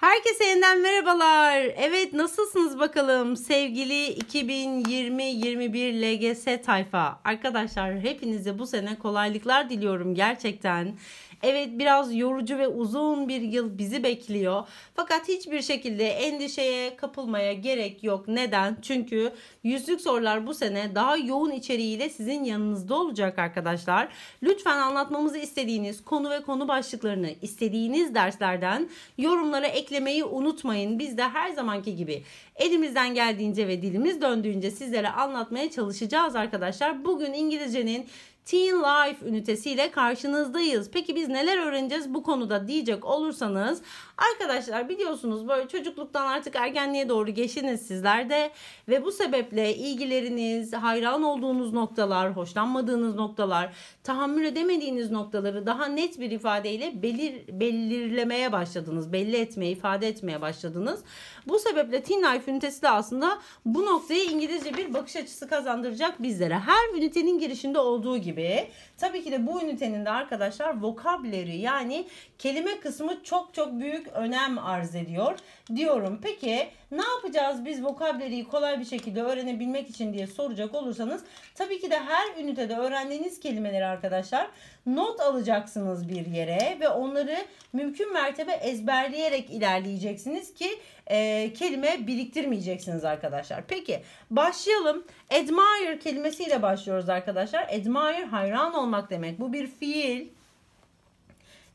Herkese yeniden merhabalar. Evet nasılsınız bakalım sevgili 2020-21 LGS tayfa. Arkadaşlar hepinize bu sene kolaylıklar diliyorum gerçekten. Evet biraz yorucu ve uzun bir yıl bizi bekliyor. Fakat hiçbir şekilde endişeye kapılmaya gerek yok. Neden? Çünkü yüzlük sorular bu sene daha yoğun içeriğiyle sizin yanınızda olacak arkadaşlar. Lütfen anlatmamızı istediğiniz konu ve konu başlıklarını istediğiniz derslerden yorumlara eklemeyi unutmayın. Biz de her zamanki gibi elimizden geldiğince ve dilimiz döndüğünce sizlere anlatmaya çalışacağız arkadaşlar. Bugün İngilizcenin Teen Life ünitesiyle karşınızdayız. Peki biz neler öğreneceğiz bu konuda diyecek olursanız Arkadaşlar biliyorsunuz böyle çocukluktan artık ergenliğe doğru geçiniz sizler de ve bu sebeple ilgileriniz, hayran olduğunuz noktalar, hoşlanmadığınız noktalar, tahammül edemediğiniz noktaları daha net bir ifadeyle belir, belirlemeye başladınız. Belli etmeye, ifade etmeye başladınız. Bu sebeple Teen Life ünitesi de aslında bu noktaya İngilizce bir bakış açısı kazandıracak bizlere. Her ünitenin girişinde olduğu gibi tabii ki de bu ünitenin de arkadaşlar vokabüleri yani kelime kısmı çok çok büyük önem arz ediyor diyorum. Peki ne yapacağız biz vokabüleriyi kolay bir şekilde öğrenebilmek için diye soracak olursanız tabii ki de her ünitede öğrendiğiniz kelimeleri arkadaşlar not alacaksınız bir yere ve onları mümkün mertebe ezberleyerek ilerleyeceksiniz ki e, kelime biriktirmeyeceksiniz arkadaşlar. Peki başlayalım. Admire kelimesiyle başlıyoruz arkadaşlar. Admire hayran olmak demek. Bu bir fiil.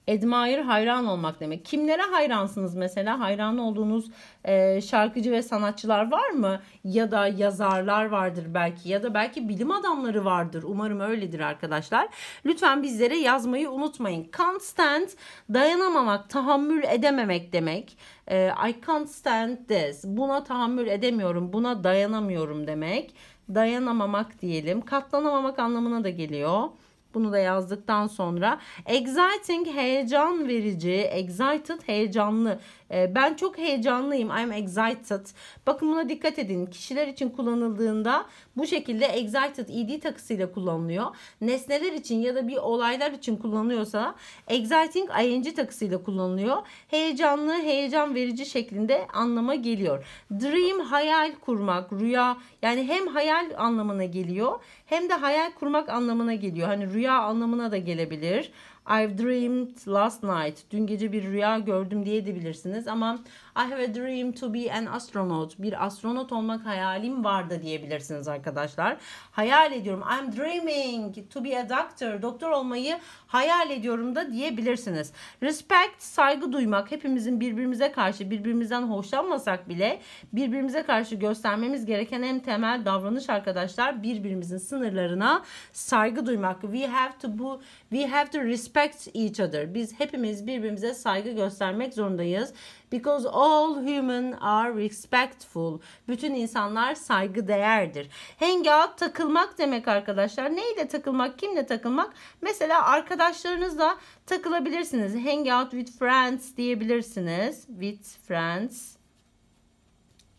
Admire hayran olmak demek. Kimlere hayransınız mesela? Hayran olduğunuz e, şarkıcı ve sanatçılar var mı? Ya da yazarlar vardır belki ya da belki bilim adamları vardır. Umarım öyledir arkadaşlar. Lütfen bizlere yazmayı unutmayın. Can't stand dayanamamak, tahammül edememek demek. E, I can't stand this. Buna tahammül edemiyorum, buna dayanamıyorum demek. Dayanamamak diyelim. Katlanamamak anlamına da geliyor. Bunu da yazdıktan sonra exciting heyecan verici, excited heyecanlı ee, ben çok heyecanlıyım. I'm excited. Bakın buna dikkat edin. Kişiler için kullanıldığında bu şekilde excited ed takısıyla kullanılıyor. Nesneler için ya da bir olaylar için kullanılıyorsa exciting ing takısıyla kullanılıyor. Heyecanlı, heyecan verici şeklinde anlama geliyor. Dream hayal kurmak, rüya yani hem hayal anlamına geliyor hem de hayal kurmak anlamına geliyor. Hani rüya anlamına da gelebilir. I've dreamed last night. Dün gece bir rüya gördüm diye de bilirsiniz ama I have a dream to be an astronaut. Bir astronot olmak hayalim vardı diyebilirsiniz arkadaşlar. Hayal ediyorum. I'm dreaming to be a doctor. Doktor olmayı hayal ediyorum da diyebilirsiniz. Respect saygı duymak. Hepimizin birbirimize karşı birbirimizden hoşlanmasak bile birbirimize karşı göstermemiz gereken en temel davranış arkadaşlar birbirimizin sınırlarına saygı duymak. We have to bu we have to respect each other. Biz hepimiz birbirimize saygı göstermek zorundayız. Because all human are respectful. Bütün insanlar saygı değerdir. Hangout takılmak demek arkadaşlar. Neyle takılmak, kimle takılmak? Mesela arkadaşlarınızla takılabilirsiniz. Hangout with friends diyebilirsiniz. With friends.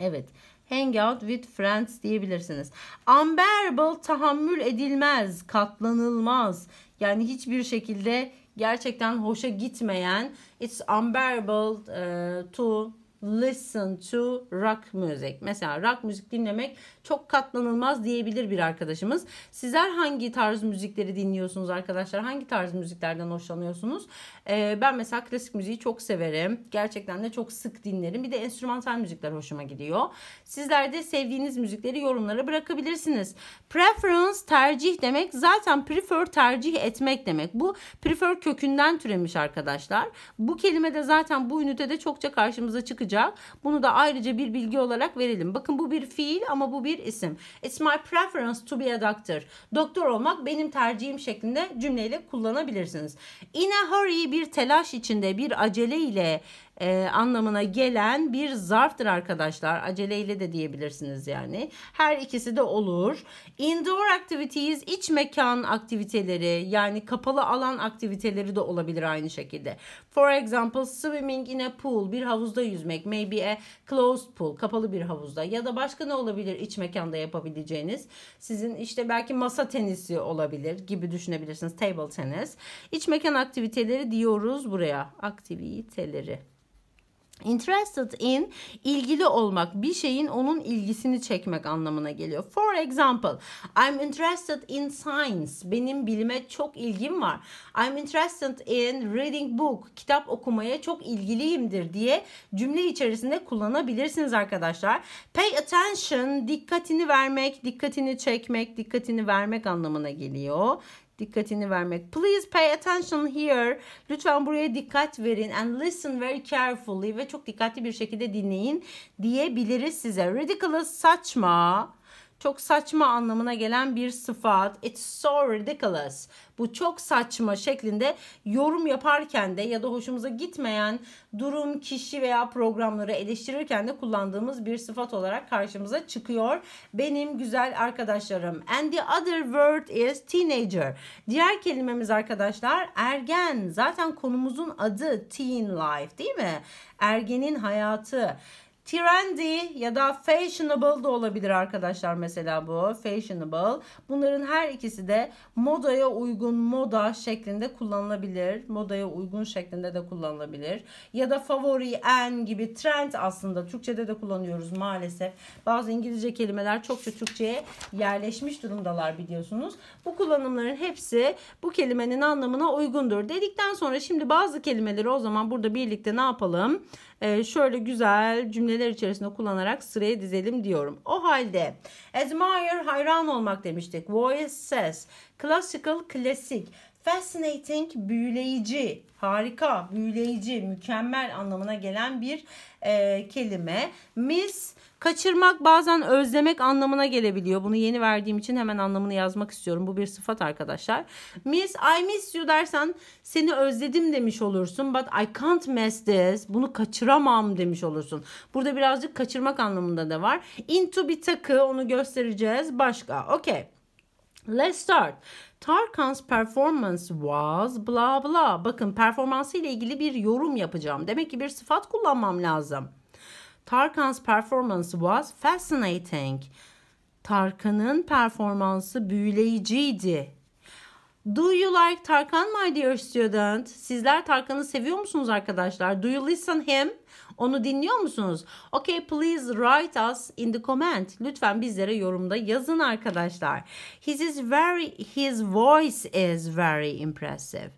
Evet. Hangout with friends diyebilirsiniz. Unbearable tahammül edilmez, katlanılmaz. Yani hiçbir şekilde gerçekten hoşa gitmeyen it's unbearable uh, to listen to rock music. Mesela rock müzik dinlemek çok katlanılmaz diyebilir bir arkadaşımız. Sizler hangi tarz müzikleri dinliyorsunuz arkadaşlar? Hangi tarz müziklerden hoşlanıyorsunuz? Ee, ben mesela klasik müziği çok severim. Gerçekten de çok sık dinlerim. Bir de enstrümantal müzikler hoşuma gidiyor. Sizler de sevdiğiniz müzikleri yorumlara bırakabilirsiniz. Preference tercih demek. Zaten prefer tercih etmek demek. Bu prefer kökünden türemiş arkadaşlar. Bu kelime de zaten bu ünitede çokça karşımıza çıkacak. Bunu da ayrıca bir bilgi olarak verelim. Bakın bu bir fiil ama bu bir bir isim. It's my preference to be a doctor. Doktor olmak benim tercihim şeklinde cümleyle kullanabilirsiniz. In a hurry bir telaş içinde bir acele ile e, anlamına gelen bir zarftır arkadaşlar. Aceleyle de diyebilirsiniz yani. Her ikisi de olur. Indoor activities iç mekan aktiviteleri yani kapalı alan aktiviteleri de olabilir aynı şekilde. For example swimming in a pool bir havuzda yüzmek maybe a closed pool kapalı bir havuzda ya da başka ne olabilir iç mekanda yapabileceğiniz sizin işte belki masa tenisi olabilir gibi düşünebilirsiniz table tennis. İç mekan aktiviteleri diyoruz buraya aktiviteleri. Interested in ilgili olmak, bir şeyin onun ilgisini çekmek anlamına geliyor. For example, I'm interested in science. Benim bilime çok ilgim var. I'm interested in reading book. Kitap okumaya çok ilgiliyimdir diye cümle içerisinde kullanabilirsiniz arkadaşlar. Pay attention dikkatini vermek, dikkatini çekmek, dikkatini vermek anlamına geliyor dikkatini vermek. Please pay attention here. Lütfen buraya dikkat verin and listen very carefully ve çok dikkatli bir şekilde dinleyin diyebiliriz size. Ridiculous saçma çok saçma anlamına gelen bir sıfat. It's so ridiculous. Bu çok saçma şeklinde yorum yaparken de ya da hoşumuza gitmeyen durum, kişi veya programları eleştirirken de kullandığımız bir sıfat olarak karşımıza çıkıyor. Benim güzel arkadaşlarım. And the other word is teenager. Diğer kelimemiz arkadaşlar ergen. Zaten konumuzun adı teen life değil mi? Ergenin hayatı. Trendy ya da fashionable da olabilir arkadaşlar mesela bu. Fashionable. Bunların her ikisi de modaya uygun moda şeklinde kullanılabilir. Modaya uygun şeklinde de kullanılabilir. Ya da favori, en gibi trend aslında Türkçe'de de kullanıyoruz maalesef. Bazı İngilizce kelimeler çokça Türkçe'ye yerleşmiş durumdalar biliyorsunuz. Bu kullanımların hepsi bu kelimenin anlamına uygundur. Dedikten sonra şimdi bazı kelimeleri o zaman burada birlikte ne yapalım? Ee, şöyle güzel cümleler içerisinde kullanarak sıraya dizelim diyorum. O halde admire hayran olmak demiştik. Voice ses. Classical klasik. Fascinating büyüleyici, harika, büyüleyici, mükemmel anlamına gelen bir e, kelime. Miss kaçırmak bazen özlemek anlamına gelebiliyor. Bunu yeni verdiğim için hemen anlamını yazmak istiyorum. Bu bir sıfat arkadaşlar. Miss I miss you dersen seni özledim demiş olursun. But I can't miss this. Bunu kaçıramam demiş olursun. Burada birazcık kaçırmak anlamında da var. Into bir takı onu göstereceğiz. Başka. Okay. Let's start. Tarkan's performance was bla bla. Bakın performansı ile ilgili bir yorum yapacağım. Demek ki bir sıfat kullanmam lazım. Tarkan's performance was fascinating. Tarkan'ın performansı büyüleyiciydi. Do you like Tarkan my dear student? Sizler Tarkan'ı seviyor musunuz arkadaşlar? Do you listen him? Onu dinliyor musunuz? Okay please write us in the comment. Lütfen bizlere yorumda yazın arkadaşlar. His is very his voice is very impressive.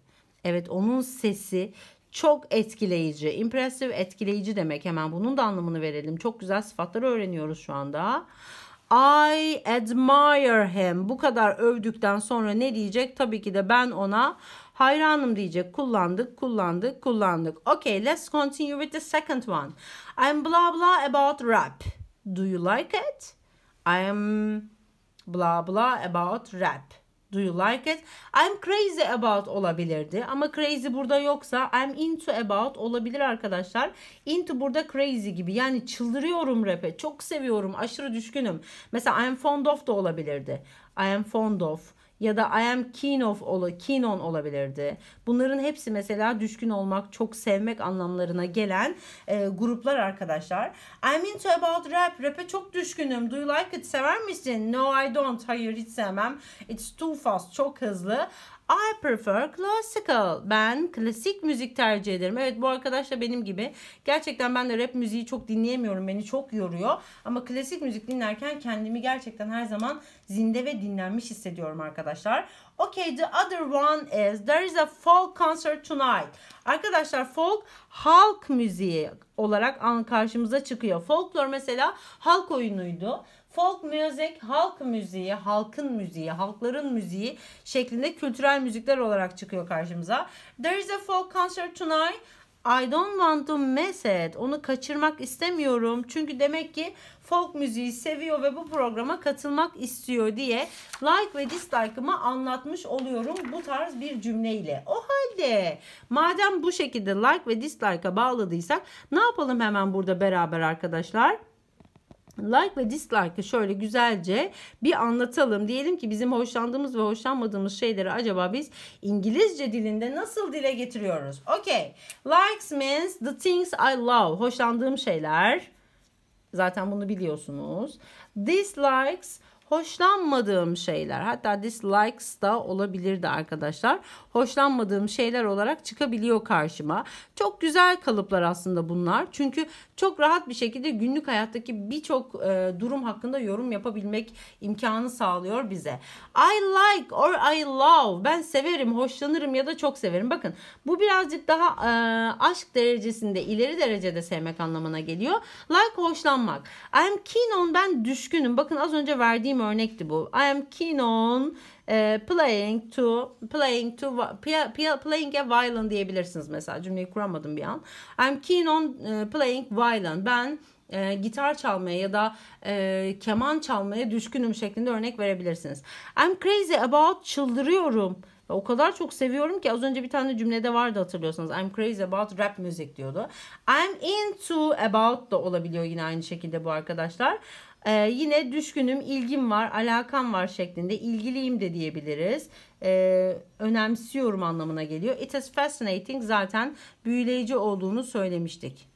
Evet onun sesi çok etkileyici. Impressive etkileyici demek. Hemen bunun da anlamını verelim. Çok güzel sıfatları öğreniyoruz şu anda. I admire him. Bu kadar övdükten sonra ne diyecek? Tabii ki de ben ona Hayranım diyecek. Kullandık, kullandık, kullandık. Okay, let's continue with the second one. I'm blah blah about rap. Do you like it? I'm blah blah about rap. Do you like it? I'm crazy about olabilirdi. Ama crazy burada yoksa I'm into about olabilir arkadaşlar. Into burada crazy gibi. Yani çıldırıyorum rap'e. Çok seviyorum. Aşırı düşkünüm. Mesela I'm fond of da olabilirdi. I am fond of ya da I am keen of ola, keen on olabilirdi. Bunların hepsi mesela düşkün olmak, çok sevmek anlamlarına gelen e, gruplar arkadaşlar. I'm into about rap. Rap'e çok düşkünüm. Do you like it? Sever misin? No I don't. Hayır hiç sevmem. It's too fast. Çok hızlı. I prefer classical. Ben klasik müzik tercih ederim. Evet bu arkadaş da benim gibi. Gerçekten ben de rap müziği çok dinleyemiyorum. Beni çok yoruyor. Ama klasik müzik dinlerken kendimi gerçekten her zaman zinde ve dinlenmiş hissediyorum arkadaşlar. Okay the other one is there is a folk concert tonight. Arkadaşlar folk halk müziği olarak karşımıza çıkıyor. Folklor mesela halk oyunuydu folk music, halk müziği, halkın müziği, halkların müziği şeklinde kültürel müzikler olarak çıkıyor karşımıza. There is a folk concert tonight. I don't want to miss it. Onu kaçırmak istemiyorum. Çünkü demek ki folk müziği seviyor ve bu programa katılmak istiyor diye like ve dislike'ımı anlatmış oluyorum bu tarz bir cümleyle. O halde madem bu şekilde like ve dislike'a bağladıysak ne yapalım hemen burada beraber arkadaşlar? Like ve dislike'ı şöyle güzelce bir anlatalım. Diyelim ki bizim hoşlandığımız ve hoşlanmadığımız şeyleri acaba biz İngilizce dilinde nasıl dile getiriyoruz? Okay. Likes means the things I love. Hoşlandığım şeyler. Zaten bunu biliyorsunuz. Dislikes hoşlanmadığım şeyler hatta dislikes da olabilirdi arkadaşlar. Hoşlanmadığım şeyler olarak çıkabiliyor karşıma. Çok güzel kalıplar aslında bunlar. Çünkü çok rahat bir şekilde günlük hayattaki birçok e, durum hakkında yorum yapabilmek imkanı sağlıyor bize. I like or I love. Ben severim, hoşlanırım ya da çok severim. Bakın bu birazcık daha e, aşk derecesinde ileri derecede sevmek anlamına geliyor. Like hoşlanmak. I'm keen on ben düşkünüm. Bakın az önce verdiğim verdiğim örnekti bu. I am keen on e, playing to playing to pia, playing a violin diyebilirsiniz mesela. Cümleyi kuramadım bir an. I am keen on e, playing violin. Ben e, gitar çalmaya ya da e, keman çalmaya düşkünüm şeklinde örnek verebilirsiniz. I'm crazy about çıldırıyorum. O kadar çok seviyorum ki az önce bir tane cümlede vardı hatırlıyorsanız. I'm crazy about rap music diyordu. I'm into about da olabiliyor yine aynı şekilde bu arkadaşlar. Ee, yine düşkünüm, ilgim var, alakam var şeklinde ilgiliyim de diyebiliriz. Ee, önemsiyorum anlamına geliyor. It is fascinating zaten büyüleyici olduğunu söylemiştik.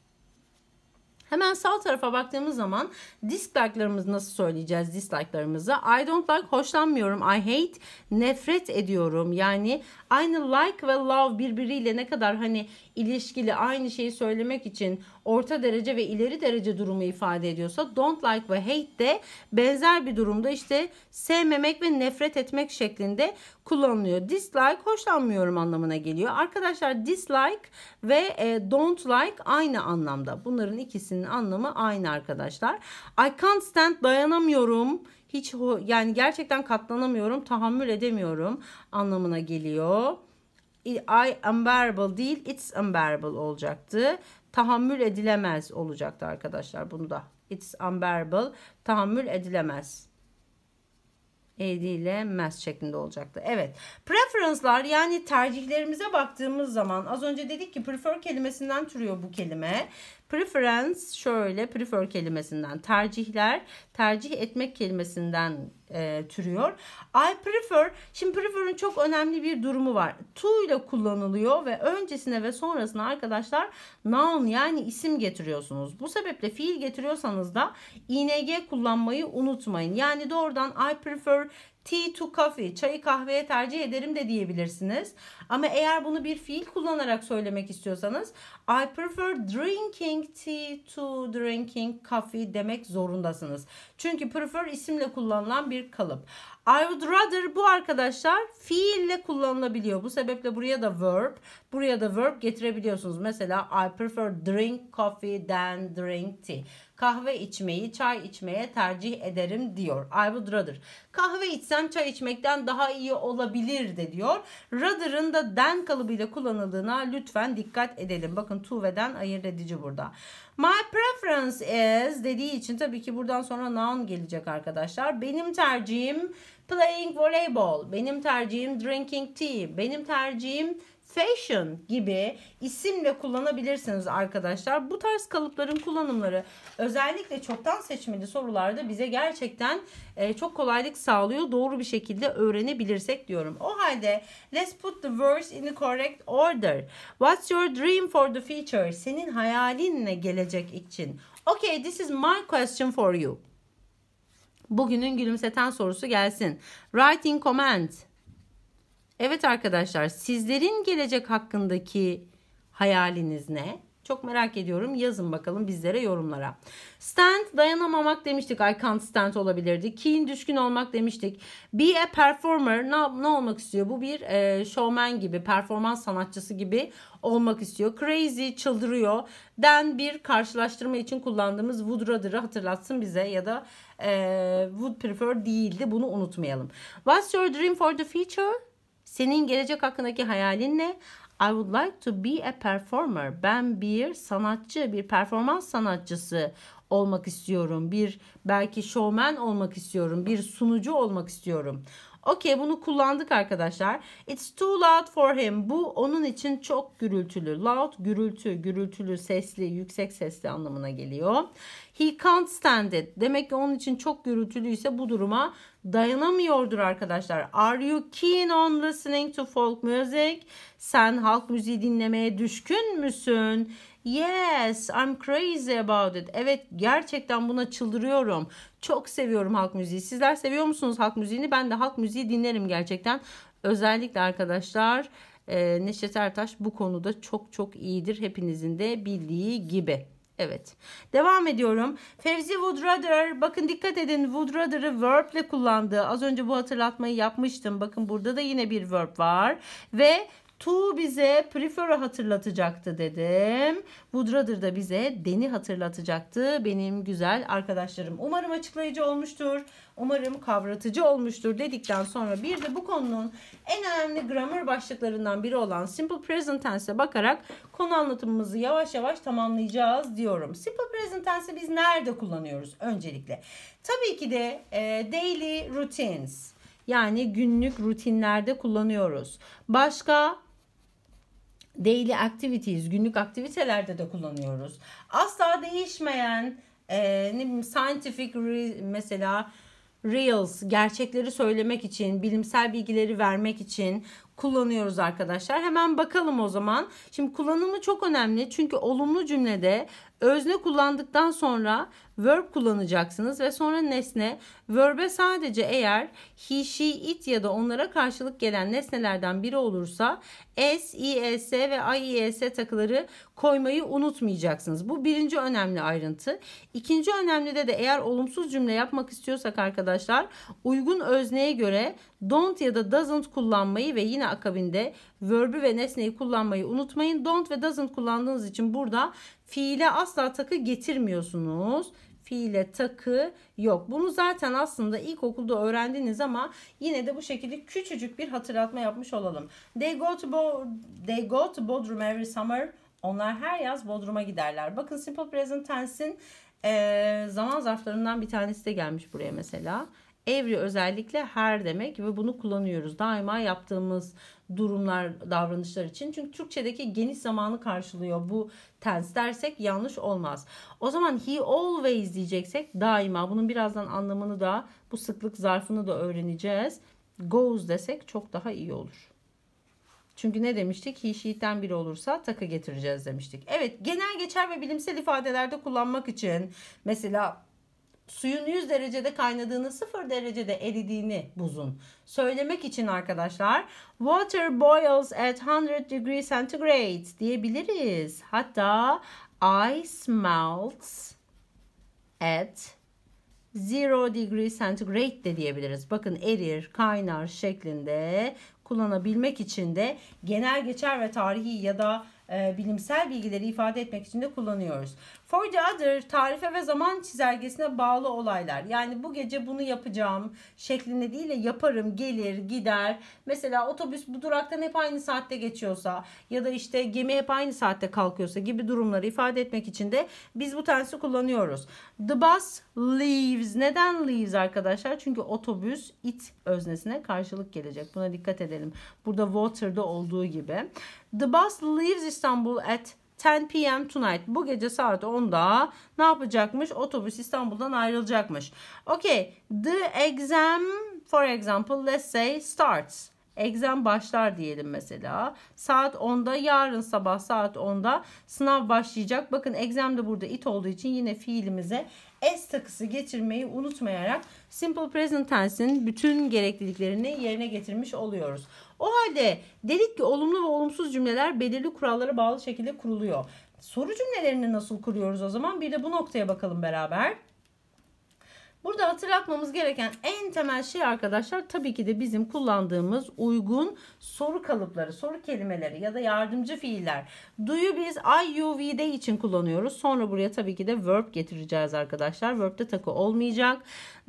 Hemen sağ tarafa baktığımız zaman dislike'larımızı nasıl söyleyeceğiz dislike'larımızı? I don't like hoşlanmıyorum. I hate nefret ediyorum. Yani aynı like ve love birbiriyle ne kadar hani ilişkili aynı şeyi söylemek için orta derece ve ileri derece durumu ifade ediyorsa don't like ve hate de benzer bir durumda işte sevmemek ve nefret etmek şeklinde kullanılıyor. Dislike hoşlanmıyorum anlamına geliyor. Arkadaşlar dislike ve e, don't like aynı anlamda. Bunların ikisinin anlamı aynı arkadaşlar. I can't stand dayanamıyorum. Hiç yani gerçekten katlanamıyorum, tahammül edemiyorum anlamına geliyor. I unbearable değil, it's unbearable olacaktı. Tahammül edilemez olacaktı arkadaşlar bunu da. It's unbearable, tahammül edilemez edilemez şeklinde olacaktı. Evet. Preference'lar yani tercihlerimize baktığımız zaman az önce dedik ki prefer kelimesinden türüyor bu kelime. Preference şöyle prefer kelimesinden tercihler tercih etmek kelimesinden e, türüyor. I prefer, şimdi prefer'ın çok önemli bir durumu var. To ile kullanılıyor ve öncesine ve sonrasına arkadaşlar noun yani isim getiriyorsunuz. Bu sebeple fiil getiriyorsanız da ing kullanmayı unutmayın. Yani doğrudan I prefer tea to coffee, çayı kahveye tercih ederim de diyebilirsiniz. Ama eğer bunu bir fiil kullanarak söylemek istiyorsanız I prefer drinking tea to drinking coffee demek zorundasınız. Çünkü prefer isimle kullanılan bir bir kalıp. I would rather bu arkadaşlar fiille kullanılabiliyor. Bu sebeple buraya da verb, buraya da verb getirebiliyorsunuz. Mesela I prefer drink coffee than drink tea kahve içmeyi çay içmeye tercih ederim diyor. I would rather. Kahve içsem çay içmekten daha iyi olabilir de diyor. Rather'ın da den kalıbıyla kullanıldığına lütfen dikkat edelim. Bakın to ve'den ayırt edici burada. My preference is dediği için tabii ki buradan sonra noun gelecek arkadaşlar. Benim tercihim playing voleybol. Benim tercihim drinking tea. Benim tercihim fashion gibi isimle kullanabilirsiniz arkadaşlar. Bu tarz kalıpların kullanımları özellikle çoktan seçmeli sorularda bize gerçekten e, çok kolaylık sağlıyor. Doğru bir şekilde öğrenebilirsek diyorum. O halde let's put the words in the correct order. What's your dream for the future? Senin hayalin ne gelecek için? Okay, this is my question for you. Bugünün gülümseten sorusu gelsin. Writing in comment. Evet arkadaşlar sizlerin gelecek hakkındaki hayaliniz ne? Çok merak ediyorum. Yazın bakalım bizlere yorumlara. Stand dayanamamak demiştik. I can't stand olabilirdi. Keen düşkün olmak demiştik. Be a performer ne, ne olmak istiyor? Bu bir e, showman gibi, performans sanatçısı gibi olmak istiyor. Crazy çıldırıyor. Den bir karşılaştırma için kullandığımız would rather'ı hatırlatsın bize ya da e, would prefer değildi. Bunu unutmayalım. What's your dream for the future? Senin gelecek hakkındaki hayalin ne? I would like to be a performer. Ben bir sanatçı, bir performans sanatçısı olmak istiyorum. Bir belki showman olmak istiyorum. Bir sunucu olmak istiyorum. Okey bunu kullandık arkadaşlar. It's too loud for him. Bu onun için çok gürültülü. Loud gürültü, gürültülü, sesli, yüksek sesli anlamına geliyor. He can't stand it. Demek ki onun için çok gürültülüyse bu duruma dayanamıyordur arkadaşlar. Are you keen on listening to folk music? Sen halk müziği dinlemeye düşkün müsün? Yes, I'm crazy about it. Evet, gerçekten buna çıldırıyorum. Çok seviyorum halk müziği. Sizler seviyor musunuz halk müziğini? Ben de halk müziği dinlerim gerçekten. Özellikle arkadaşlar e, Neşet Ertaş bu konuda çok çok iyidir. Hepinizin de bildiği gibi. Evet. Devam ediyorum. Fevzi Woodrudder. Bakın dikkat edin. Woodrudder'ı verb ile kullandı. Az önce bu hatırlatmayı yapmıştım. Bakın burada da yine bir verb var. Ve Tu bize prefer'ı hatırlatacaktı dedim. Woodrudder da bize deni hatırlatacaktı benim güzel arkadaşlarım. Umarım açıklayıcı olmuştur. Umarım kavratıcı olmuştur dedikten sonra bir de bu konunun en önemli gramer başlıklarından biri olan simple present tense'e bakarak konu anlatımımızı yavaş yavaş tamamlayacağız diyorum. Simple present tense'i biz nerede kullanıyoruz öncelikle? Tabii ki de e, daily routines yani günlük rutinlerde kullanıyoruz. Başka daily activities, günlük aktivitelerde de kullanıyoruz. Asla değişmeyen e, ne bileyim, scientific re, mesela reels, gerçekleri söylemek için, bilimsel bilgileri vermek için kullanıyoruz arkadaşlar. Hemen bakalım o zaman. Şimdi kullanımı çok önemli çünkü olumlu cümlede özne kullandıktan sonra verb kullanacaksınız ve sonra nesne. Verb'e sadece eğer he, she, it ya da onlara karşılık gelen nesnelerden biri olursa s, is e, ve ies takıları koymayı unutmayacaksınız. Bu birinci önemli ayrıntı. İkinci önemli de de eğer olumsuz cümle yapmak istiyorsak arkadaşlar uygun özneye göre don't ya da doesn't kullanmayı ve yine akabinde verb'i ve nesneyi kullanmayı unutmayın. Don't ve doesn't kullandığınız için burada fiile asla takı getirmiyorsunuz fiile takı yok. Bunu zaten aslında ilkokulda öğrendiniz ama yine de bu şekilde küçücük bir hatırlatma yapmış olalım. They go to, Bo they go to Bodrum every summer. Onlar her yaz Bodrum'a giderler. Bakın simple present tense'in e, zaman zarflarından bir tanesi de gelmiş buraya mesela. Every özellikle her demek ve bunu kullanıyoruz. Daima yaptığımız durumlar, davranışlar için. Çünkü Türkçedeki geniş zamanı karşılıyor bu tense dersek yanlış olmaz. O zaman he always diyeceksek daima bunun birazdan anlamını da bu sıklık zarfını da öğreneceğiz. Goes desek çok daha iyi olur. Çünkü ne demiştik? He she'ten biri olursa takı getireceğiz demiştik. Evet genel geçer ve bilimsel ifadelerde kullanmak için mesela suyun 100 derecede kaynadığını 0 derecede eridiğini buzun söylemek için arkadaşlar water boils at 100 degrees centigrade diyebiliriz. Hatta ice melts at 0 degree centigrade de diyebiliriz. Bakın erir, kaynar şeklinde kullanabilmek için de genel geçer ve tarihi ya da e, bilimsel bilgileri ifade etmek için de kullanıyoruz. For the other tarife ve zaman çizelgesine bağlı olaylar. Yani bu gece bunu yapacağım şeklinde değil de yaparım, gelir, gider. Mesela otobüs bu duraktan hep aynı saatte geçiyorsa ya da işte gemi hep aynı saatte kalkıyorsa gibi durumları ifade etmek için de biz bu tensi kullanıyoruz. The bus leaves. Neden leaves arkadaşlar? Çünkü otobüs it öznesine karşılık gelecek. Buna dikkat edelim. Burada water'da olduğu gibi. The bus leaves Istanbul at 10 p.m. tonight. Bu gece saat 10'da ne yapacakmış? Otobüs İstanbul'dan ayrılacakmış. Okay. The exam for example let's say starts. Exam başlar diyelim mesela. Saat 10'da yarın sabah saat 10'da sınav başlayacak. Bakın exam de burada it olduğu için yine fiilimize s takısı geçirmeyi unutmayarak simple present tense'in bütün gerekliliklerini yerine getirmiş oluyoruz. O halde dedik ki olumlu ve olumsuz cümleler belirli kurallara bağlı şekilde kuruluyor. Soru cümlelerini nasıl kuruyoruz o zaman? Bir de bu noktaya bakalım beraber. Burada hatırlatmamız gereken en temel şey arkadaşlar tabii ki de bizim kullandığımız uygun soru kalıpları, soru kelimeleri ya da yardımcı fiiller. Do'yu biz IUV'de için kullanıyoruz. Sonra buraya tabii ki de verb getireceğiz arkadaşlar. Verb'de takı olmayacak.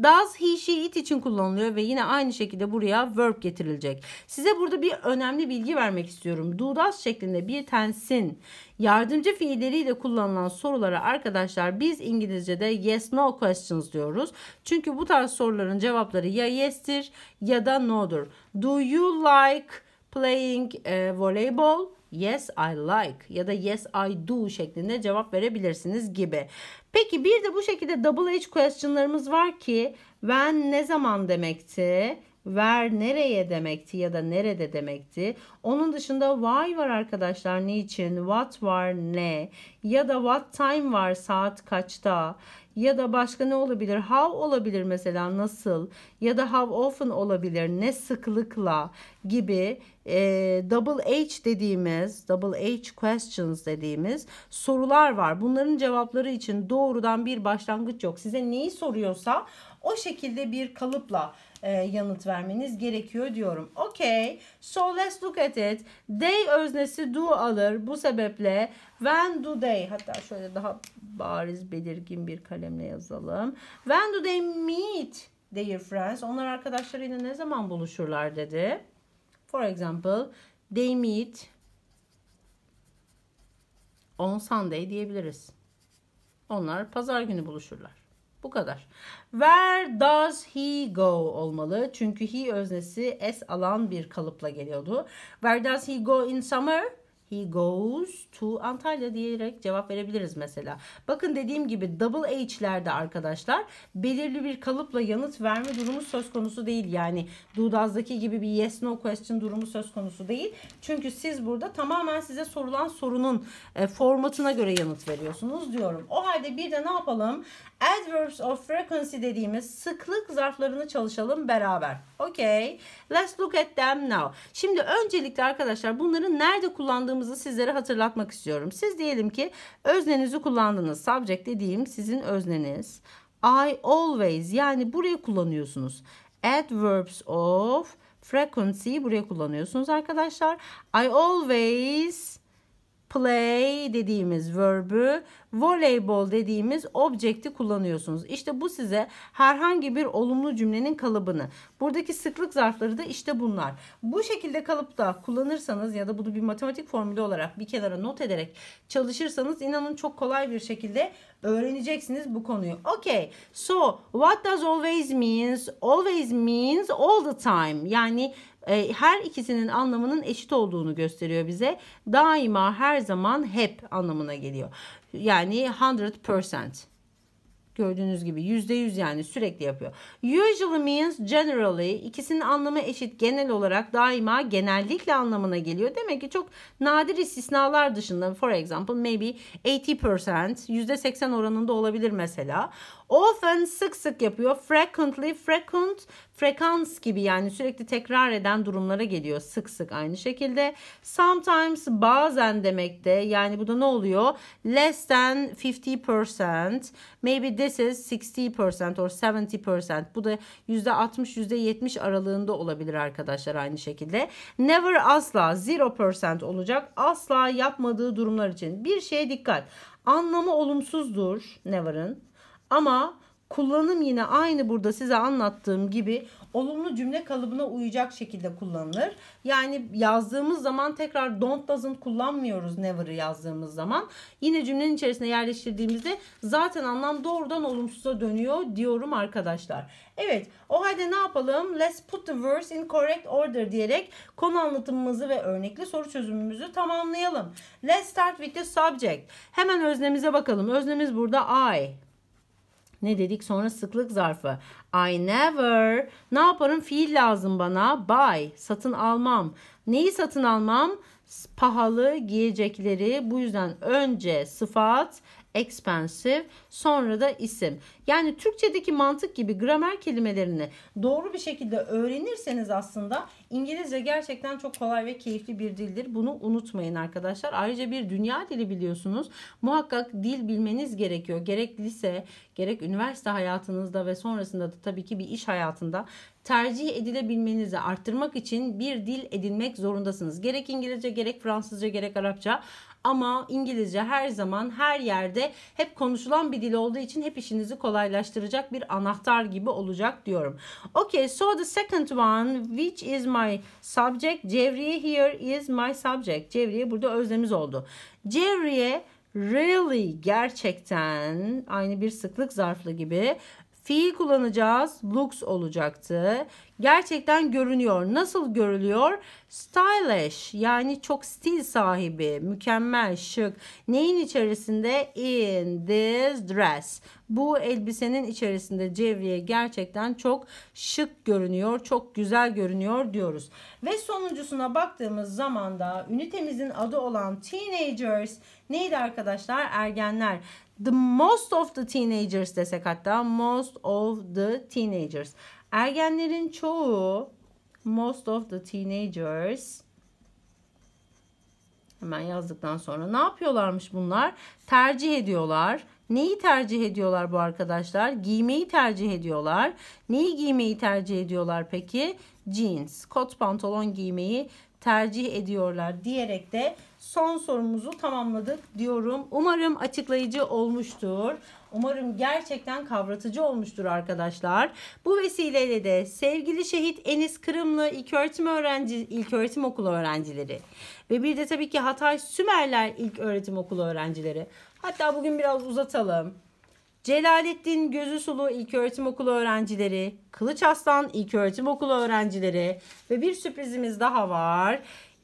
Does, he, she, it için kullanılıyor ve yine aynı şekilde buraya verb getirilecek. Size burada bir önemli bilgi vermek istiyorum. Do, does şeklinde bir tensin Yardımcı fiilleriyle kullanılan sorulara arkadaşlar biz İngilizce'de yes no questions diyoruz. Çünkü bu tarz soruların cevapları ya yes'tir ya da no'dur. Do you like playing e, voleybol? Yes I like ya da yes I do şeklinde cevap verebilirsiniz gibi. Peki bir de bu şekilde double H questionlarımız var ki when ne zaman demekti? ver nereye demekti ya da nerede demekti. Onun dışında why var arkadaşlar niçin, what var ne ya da what time var saat kaçta ya da başka ne olabilir? How olabilir mesela nasıl ya da how often olabilir ne sıklıkla gibi e, double H dediğimiz double H questions dediğimiz sorular var. Bunların cevapları için doğrudan bir başlangıç yok. Size neyi soruyorsa o şekilde bir kalıpla e, yanıt vermeniz gerekiyor diyorum. Okay. So let's look at it. They öznesi do alır. Bu sebeple when do they hatta şöyle daha bariz belirgin bir kalemle yazalım. When do they meet their friends? Onlar arkadaşlarıyla ne zaman buluşurlar dedi. For example, they meet on Sunday diyebiliriz. Onlar pazar günü buluşurlar. Bu kadar. Where does he go olmalı. Çünkü he öznesi s alan bir kalıpla geliyordu. Where does he go in summer? He goes to Antalya diyerek cevap verebiliriz mesela. Bakın dediğim gibi double H'lerde arkadaşlar belirli bir kalıpla yanıt verme durumu söz konusu değil. Yani Dudaz'daki gibi bir yes no question durumu söz konusu değil. Çünkü siz burada tamamen size sorulan sorunun e, formatına göre yanıt veriyorsunuz diyorum. O halde bir de ne yapalım? Adverbs of frequency dediğimiz sıklık zarflarını çalışalım beraber. Okay. Let's look at them now. Şimdi öncelikle arkadaşlar bunları nerede kullandığımız kuralımızı sizlere hatırlatmak istiyorum. Siz diyelim ki öznenizi kullandınız. Subject dediğim sizin özneniz. I always yani burayı kullanıyorsunuz. Adverbs of frequency buraya kullanıyorsunuz arkadaşlar. I always play dediğimiz verb'ü, voleybol dediğimiz object'i kullanıyorsunuz. İşte bu size herhangi bir olumlu cümlenin kalıbını. Buradaki sıklık zarfları da işte bunlar. Bu şekilde kalıpta kullanırsanız ya da bunu bir matematik formülü olarak bir kenara not ederek çalışırsanız inanın çok kolay bir şekilde öğreneceksiniz bu konuyu. Okay. So, what does always means? Always means all the time. Yani e, her ikisinin anlamının eşit olduğunu gösteriyor bize. Daima her zaman hep anlamına geliyor. Yani 100% gördüğünüz gibi yüzde yüz yani sürekli yapıyor. Usually means generally İkisinin anlamı eşit genel olarak daima genellikle anlamına geliyor. Demek ki çok nadir istisnalar dışında for example maybe 80% yüzde seksen oranında olabilir mesela. Often sık sık yapıyor. Frequently frequent Frekans gibi yani sürekli tekrar eden durumlara geliyor sık sık aynı şekilde. Sometimes bazen demekte de, yani bu da ne oluyor? Less than 50%. Maybe this is 60% or 70%. Bu da %60 %70 aralığında olabilir arkadaşlar aynı şekilde. Never asla 0% olacak. Asla yapmadığı durumlar için. Bir şeye dikkat. Anlamı olumsuzdur never'ın ama Kullanım yine aynı burada size anlattığım gibi olumlu cümle kalıbına uyacak şekilde kullanılır. Yani yazdığımız zaman tekrar don't doesn't kullanmıyoruz never'ı yazdığımız zaman. Yine cümlenin içerisine yerleştirdiğimizde zaten anlam doğrudan olumsuza dönüyor diyorum arkadaşlar. Evet o halde ne yapalım? Let's put the words in correct order diyerek konu anlatımımızı ve örnekli soru çözümümüzü tamamlayalım. Let's start with the subject. Hemen öznemize bakalım. Öznemiz burada I. Ne dedik? Sonra sıklık zarfı. I never. Ne yaparım? Fiil lazım bana. Buy. Satın almam. Neyi satın almam? Pahalı giyecekleri. Bu yüzden önce sıfat, expensive sonra da isim. Yani Türkçedeki mantık gibi gramer kelimelerini doğru bir şekilde öğrenirseniz aslında İngilizce gerçekten çok kolay ve keyifli bir dildir. Bunu unutmayın arkadaşlar. Ayrıca bir dünya dili biliyorsunuz. Muhakkak dil bilmeniz gerekiyor. Gerek lise, gerek üniversite hayatınızda ve sonrasında da tabii ki bir iş hayatında tercih edilebilmenizi arttırmak için bir dil edinmek zorundasınız. Gerek İngilizce, gerek Fransızca, gerek Arapça ama İngilizce her zaman her yerde hep konuşulan bir dil olduğu için hep işinizi kolaylaştıracak bir anahtar gibi olacak diyorum. Okay, so the second one which is my subject? Cevriye here is my subject. Cevriye burada özlemiz oldu. Cevriye really gerçekten aynı bir sıklık zarflı gibi fiil kullanacağız. Looks olacaktı. Gerçekten görünüyor. Nasıl görülüyor? Stylish yani çok stil sahibi, mükemmel, şık. Neyin içerisinde? In this dress. Bu elbisenin içerisinde Cevriye gerçekten çok şık görünüyor, çok güzel görünüyor diyoruz. Ve sonuncusuna baktığımız zaman da ünitemizin adı olan teenagers neydi arkadaşlar? Ergenler. The most of the teenagers desek hatta most of the teenagers. Ergenlerin çoğu most of the teenagers hemen yazdıktan sonra ne yapıyorlarmış bunlar? Tercih ediyorlar. Neyi tercih ediyorlar bu arkadaşlar? Giymeyi tercih ediyorlar. Neyi giymeyi tercih ediyorlar peki? Jeans, kot pantolon giymeyi tercih ediyorlar diyerek de son sorumuzu tamamladık diyorum. Umarım açıklayıcı olmuştur. Umarım gerçekten kavratıcı olmuştur arkadaşlar. Bu vesileyle de sevgili şehit Enis Kırımlı İlköğretim Öğrenci İlköğretim Okulu öğrencileri ve bir de tabii ki Hatay Sümerler İlköğretim Okulu öğrencileri. Hatta bugün biraz uzatalım. Celalettin Gözü Sulu İlköğretim Okulu öğrencileri, Kılıç Aslan İlköğretim Okulu öğrencileri ve bir sürprizimiz daha var.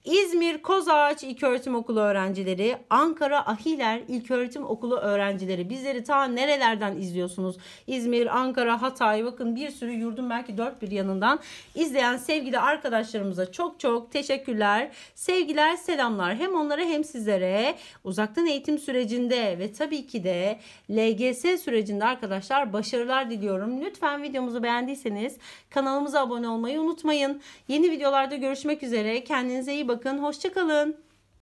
İzmir Kozağaç İlköğretim Okulu öğrencileri, Ankara Ahiler İlköğretim Okulu öğrencileri bizleri ta nerelerden izliyorsunuz? İzmir, Ankara, Hatay bakın bir sürü yurdun belki dört bir yanından izleyen sevgili arkadaşlarımıza çok çok teşekkürler. Sevgiler, selamlar hem onlara hem sizlere uzaktan eğitim sürecinde ve tabii ki de LGS sürecinde arkadaşlar başarılar diliyorum. Lütfen videomuzu beğendiyseniz kanalımıza abone olmayı unutmayın. Yeni videolarda görüşmek üzere. Kendinize iyi bakın bakın. Hoşçakalın.